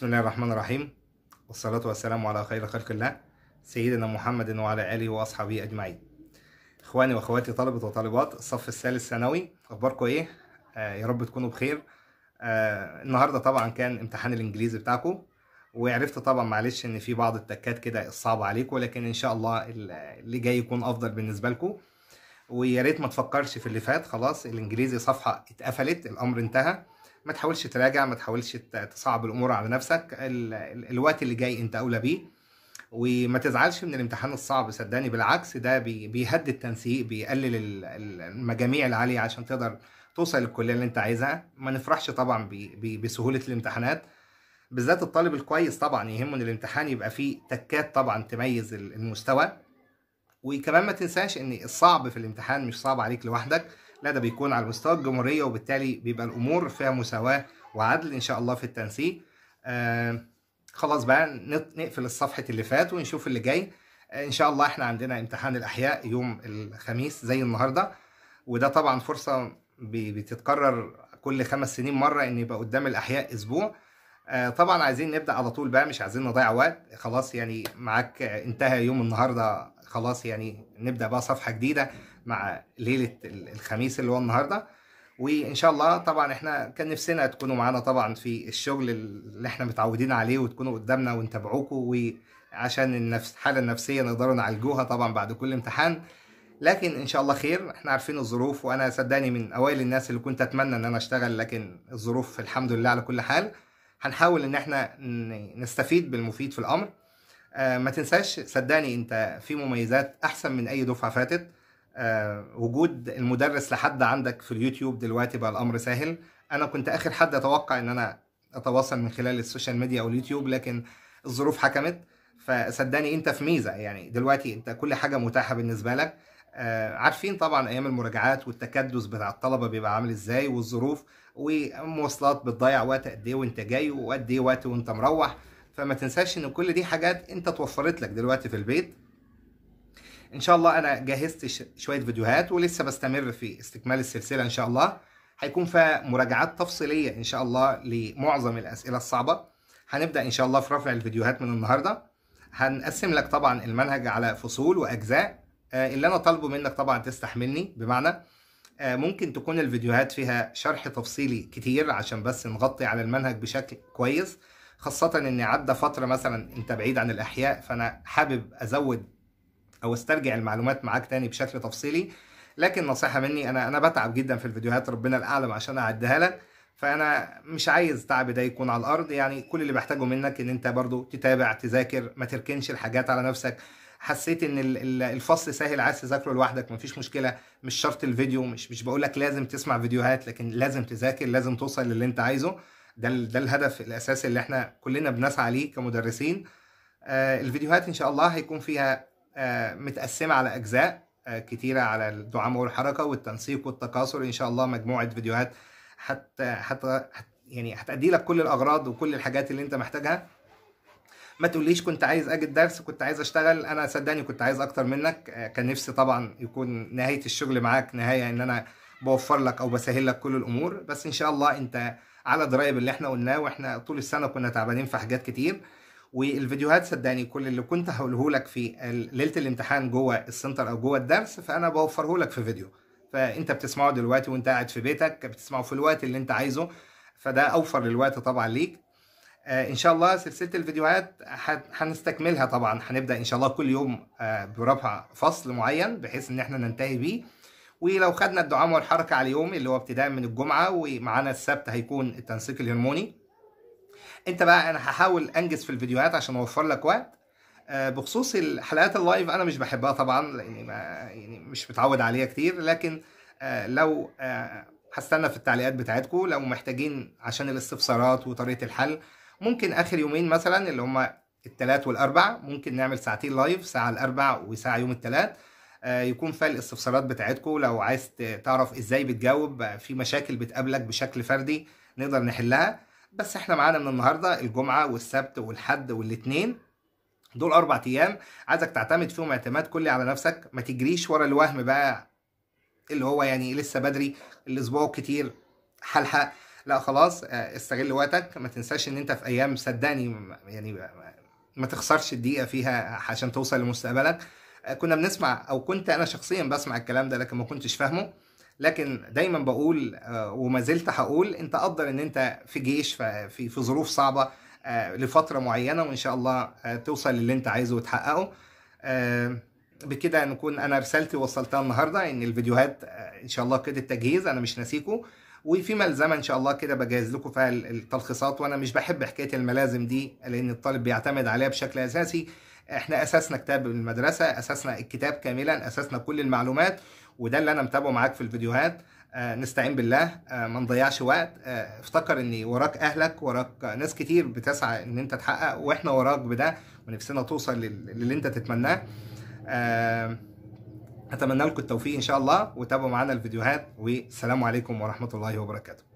بسم الله الرحمن الرحيم والصلاة والسلام على خير خلق الله سيدنا محمد وعلى آله وأصحابه أجمعين إخواني وأخواتي طلبة وطالبات الصف الثالث ثانوي أخباركم إيه؟ آه يا رب تكونوا بخير آه النهاردة طبعا كان امتحان الإنجليزي بتاعكم وعرفت طبعا معلش إن في بعض التكات كده الصعبة عليكم ولكن إن شاء الله اللي جاي يكون أفضل بالنسبة لكم ويا ريت ما تفكرش في اللي فات خلاص الإنجليزي صفحة اتقفلت الأمر انتهى ما تحاولش تراجع ما تحاولش تصعب الامور على نفسك ال... ال... الوقت اللي جاي انت اولى بيه وما تزعلش من الامتحان الصعب صدقني بالعكس ده بي... بيهدي التنسيق بيقلل المجاميع العاليه عشان تقدر توصل للكليه اللي انت عايزها ما نفرحش طبعا ب... ب... بسهوله الامتحانات بالذات الطالب الكويس طبعا يهمه ان الامتحان يبقى فيه تكات طبعا تميز المستوى وكمان ما تنساش ان الصعب في الامتحان مش صعب عليك لوحدك لا ده بيكون على مستوى الجمهوريه وبالتالي بيبقى الامور فيها مساواه وعدل ان شاء الله في التنسيق آه، خلاص بقى نقفل الصفحه اللي فات ونشوف اللي جاي آه، ان شاء الله احنا عندنا امتحان الاحياء يوم الخميس زي النهارده وده طبعا فرصه بتتكرر كل خمس سنين مره ان يبقى قدام الاحياء اسبوع آه، طبعا عايزين نبدا على طول بقى مش عايزين نضيع وقت خلاص يعني معاك انتهى يوم النهارده خلاص يعني نبدا بقى صفحه جديده مع ليله الخميس اللي هو النهارده وان شاء الله طبعا احنا كان نفسنا تكونوا معانا طبعا في الشغل اللي احنا متعودين عليه وتكونوا قدامنا ونتابعوكوا وعشان النفس الحاله النفسيه نقدر نعالجوها طبعا بعد كل امتحان لكن ان شاء الله خير احنا عارفين الظروف وانا صدقني من اوائل الناس اللي كنت اتمنى ان انا اشتغل لكن الظروف الحمد لله على كل حال هنحاول ان احنا نستفيد بالمفيد في الامر آه ما تنساش صدقني انت في مميزات احسن من اي دفعه فاتت آه، وجود المدرس لحد عندك في اليوتيوب دلوقتي بقى الامر سهل انا كنت اخر حد اتوقع ان انا اتواصل من خلال السوشيال ميديا او اليوتيوب لكن الظروف حكمت فصدقني انت في ميزه يعني دلوقتي انت كل حاجه متاحه بالنسبه لك آه، عارفين طبعا ايام المراجعات والتكدس بتاع الطلبه بيبقى عامل ازاي والظروف ومواصلات بتضيع وقت قد ايه وانت جاي وقد ايه وقت وانت مروح فما تنساش ان كل دي حاجات انت توفرت لك دلوقتي في البيت ان شاء الله انا جهزت شويه فيديوهات ولسه بستمر في استكمال السلسله ان شاء الله هيكون فيها مراجعات تفصيليه ان شاء الله لمعظم الاسئله الصعبه هنبدا ان شاء الله في رفع الفيديوهات من النهارده هنقسم لك طبعا المنهج على فصول واجزاء آه، اللي انا طالبه منك طبعا تستحملني بمعنى آه، ممكن تكون الفيديوهات فيها شرح تفصيلي كتير عشان بس نغطي على المنهج بشكل كويس خاصة اني عدى فترة مثلا انت بعيد عن الاحياء فانا حابب ازود او استرجع المعلومات معاك تاني بشكل تفصيلي لكن نصيحه مني انا انا بتعب جدا في الفيديوهات ربنا الاعلم عشان اعدها لك فانا مش عايز تعب ده يكون على الارض يعني كل اللي بحتاجه منك ان انت برضو تتابع تذاكر ما تركنش الحاجات على نفسك حسيت ان الفصل سهل عايز تذاكره لوحدك مفيش مشكله مش شرط الفيديو مش مش بقول لك لازم تسمع فيديوهات لكن لازم تذاكر لازم توصل للي انت عايزه ده ده الهدف الاساسي اللي احنا كلنا بنسعى ليه كمدرسين آه، الفيديوهات ان شاء الله هيكون فيها آه، متقسمه على اجزاء آه، كتيره على الدعامه والحركه والتنسيق والتكاثر ان شاء الله مجموعه فيديوهات حتى حتى يعني هتأدي لك كل الاغراض وكل الحاجات اللي انت محتاجها ما تقوليش كنت عايز اجي الدرس كنت عايز اشتغل انا صدقني كنت عايز اكتر منك آه، كان نفسي طبعا يكون نهايه الشغل معاك نهايه ان انا بوفر لك او بسهل لك كل الامور بس ان شاء الله انت على درايه باللي احنا قلناه واحنا طول السنه كنا تعبانين في حاجات كتير والفيديوهات صدقني كل اللي كنت هقوله لك في ليله الامتحان جوه السنتر او جوه الدرس فانا بوفره لك في فيديو فانت بتسمعه دلوقتي وانت قاعد في بيتك بتسمعه في الوقت اللي انت عايزه فده اوفر للوقت طبعا ليك آه، ان شاء الله سلسله الفيديوهات هنستكملها طبعا هنبدا ان شاء الله كل يوم آه، بربع فصل معين بحيث ان احنا ننتهي بيه ولو خدنا الدعامه والحركه على اليوم اللي هو ابتداء من الجمعه ومعانا السبت هيكون التنسيق الهرموني انت بقى انا هحاول انجز في الفيديوهات عشان اوفر لك وقت آه، بخصوص الحلقات اللايف انا مش بحبها طبعا لاني ما يعني مش متعود عليها كتير لكن آه، لو آه، هستنى في التعليقات بتاعتكم لو محتاجين عشان الاستفسارات وطريقه الحل ممكن اخر يومين مثلا اللي هما الثلاث والاربع ممكن نعمل ساعتين لايف ساعه الاربع وساعه يوم الثلاث يكون فيها الاستفسارات بتاعتكم لو عايز تعرف ازاي بتجاوب في مشاكل بتقابلك بشكل فردي نقدر نحلها بس احنا معانا من النهارده الجمعه والسبت والحد والاثنين دول اربع ايام عايزك تعتمد فيهم اعتماد كلي على نفسك ما تجريش ورا الوهم بقى اللي هو يعني لسه بدري الاسبوع كتير حلحق لا خلاص آه، استغل وقتك ما تنساش ان انت في ايام صدقني يعني ما تخسرش الدقيقه فيها عشان توصل لمستقبلك آه، كنا بنسمع او كنت انا شخصيا بسمع الكلام ده لكن ما كنتش فاهمه لكن دايما بقول آه، وما زلت هقول انت قدر ان انت في جيش في في ظروف صعبه آه، لفتره معينه وان شاء الله آه، توصل للي انت عايزه وتحققه بكده نكون انا رسالتي وصلتها النهارده ان الفيديوهات ان شاء الله كده التجهيز انا مش ناسيكم وفي ملزمه ان شاء الله كده بجهز لكم فيها التلخيصات وانا مش بحب حكايه الملازم دي لان الطالب بيعتمد عليها بشكل اساسي احنا اساسنا كتاب المدرسه اساسنا الكتاب كاملا اساسنا كل المعلومات وده اللي انا متابعه معاك في الفيديوهات آه، نستعين بالله آه، ما نضيعش وقت آه، افتكر ان وراك اهلك وراك ناس كتير بتسعى ان انت تحقق واحنا وراك بده ونفسنا توصل للي انت تتمناه اتمنى لكم التوفيق ان شاء الله وتابعوا معنا الفيديوهات والسلام عليكم ورحمه الله وبركاته